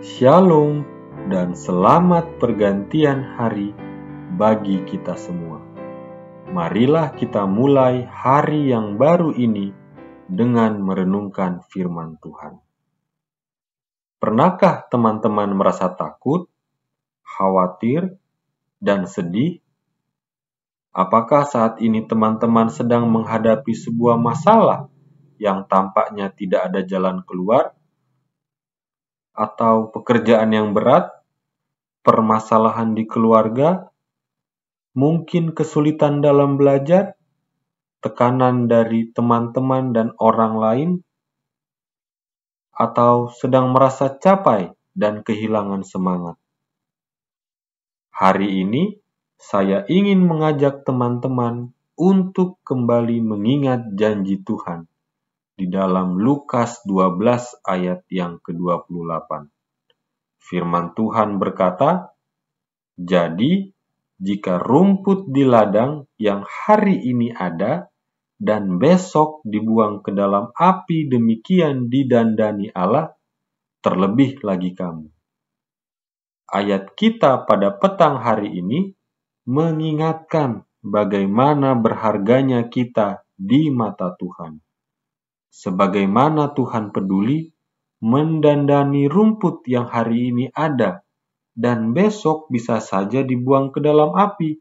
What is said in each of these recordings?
Shalom dan selamat pergantian hari bagi kita semua. Marilah kita mulai hari yang baru ini dengan merenungkan firman Tuhan. Pernahkah teman-teman merasa takut, khawatir, dan sedih? Apakah saat ini teman-teman sedang menghadapi sebuah masalah yang tampaknya tidak ada jalan keluar, atau pekerjaan yang berat, permasalahan di keluarga, mungkin kesulitan dalam belajar, tekanan dari teman-teman dan orang lain, atau sedang merasa capai dan kehilangan semangat? Hari ini, saya ingin mengajak teman-teman untuk kembali mengingat janji Tuhan di dalam Lukas 12 ayat yang ke-28. Firman Tuhan berkata, "Jadi, jika rumput di ladang yang hari ini ada dan besok dibuang ke dalam api demikian didandani Allah, terlebih lagi kamu." ayat kita pada petang hari ini mengingatkan bagaimana berharganya kita di mata Tuhan. Sebagaimana Tuhan peduli mendandani rumput yang hari ini ada dan besok bisa saja dibuang ke dalam api.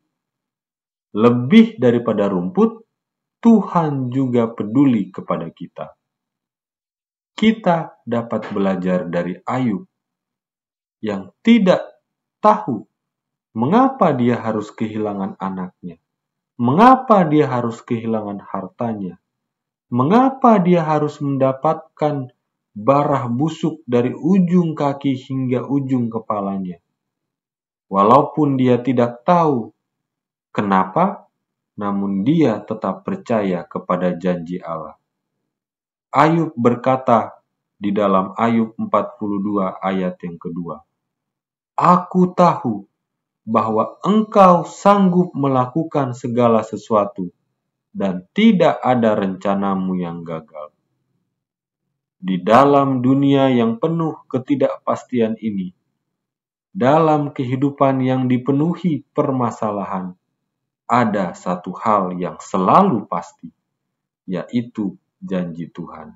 Lebih daripada rumput, Tuhan juga peduli kepada kita. Kita dapat belajar dari Ayub yang tidak tahu mengapa dia harus kehilangan anaknya, mengapa dia harus kehilangan hartanya, mengapa dia harus mendapatkan barah busuk dari ujung kaki hingga ujung kepalanya. Walaupun dia tidak tahu kenapa, namun dia tetap percaya kepada janji Allah. Ayub berkata di dalam Ayub 42 ayat yang kedua, Aku tahu bahwa engkau sanggup melakukan segala sesuatu dan tidak ada rencanamu yang gagal. Di dalam dunia yang penuh ketidakpastian ini, dalam kehidupan yang dipenuhi permasalahan, ada satu hal yang selalu pasti, yaitu janji Tuhan.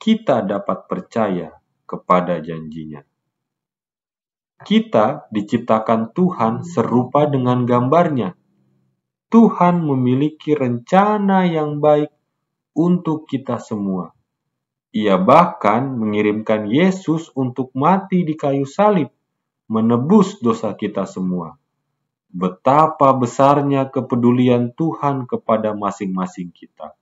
Kita dapat percaya kepada janjinya. Kita diciptakan Tuhan serupa dengan gambarnya. Tuhan memiliki rencana yang baik untuk kita semua. Ia bahkan mengirimkan Yesus untuk mati di kayu salib, menebus dosa kita semua. Betapa besarnya kepedulian Tuhan kepada masing-masing kita.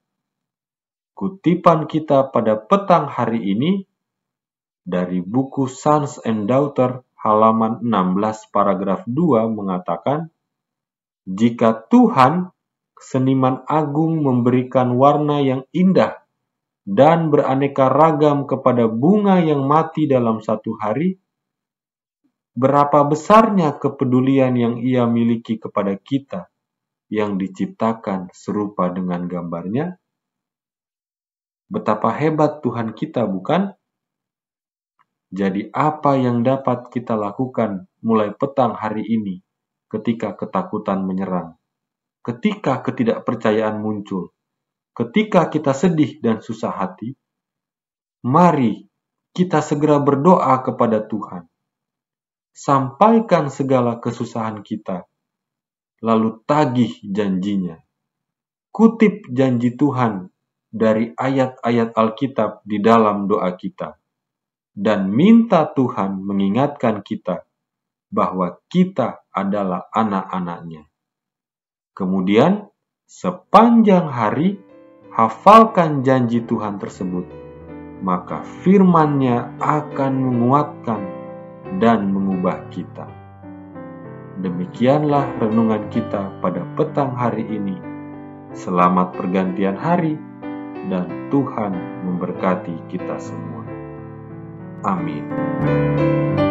Kutipan kita pada petang hari ini dari buku Sons and Daughters halaman 16 paragraf 2 mengatakan, jika Tuhan seniman agung memberikan warna yang indah dan beraneka ragam kepada bunga yang mati dalam satu hari, berapa besarnya kepedulian yang ia miliki kepada kita yang diciptakan serupa dengan gambarnya? Betapa hebat Tuhan kita, bukan? Jadi apa yang dapat kita lakukan mulai petang hari ini ketika ketakutan menyerang? Ketika ketidakpercayaan muncul? Ketika kita sedih dan susah hati? Mari kita segera berdoa kepada Tuhan. Sampaikan segala kesusahan kita, lalu tagih janjinya. Kutip janji Tuhan dari ayat-ayat Alkitab di dalam doa kita dan minta Tuhan mengingatkan kita bahwa kita adalah anak-anaknya. Kemudian, sepanjang hari, hafalkan janji Tuhan tersebut, maka Firman-Nya akan menguatkan dan mengubah kita. Demikianlah renungan kita pada petang hari ini. Selamat pergantian hari, dan Tuhan memberkati kita semua. Amém.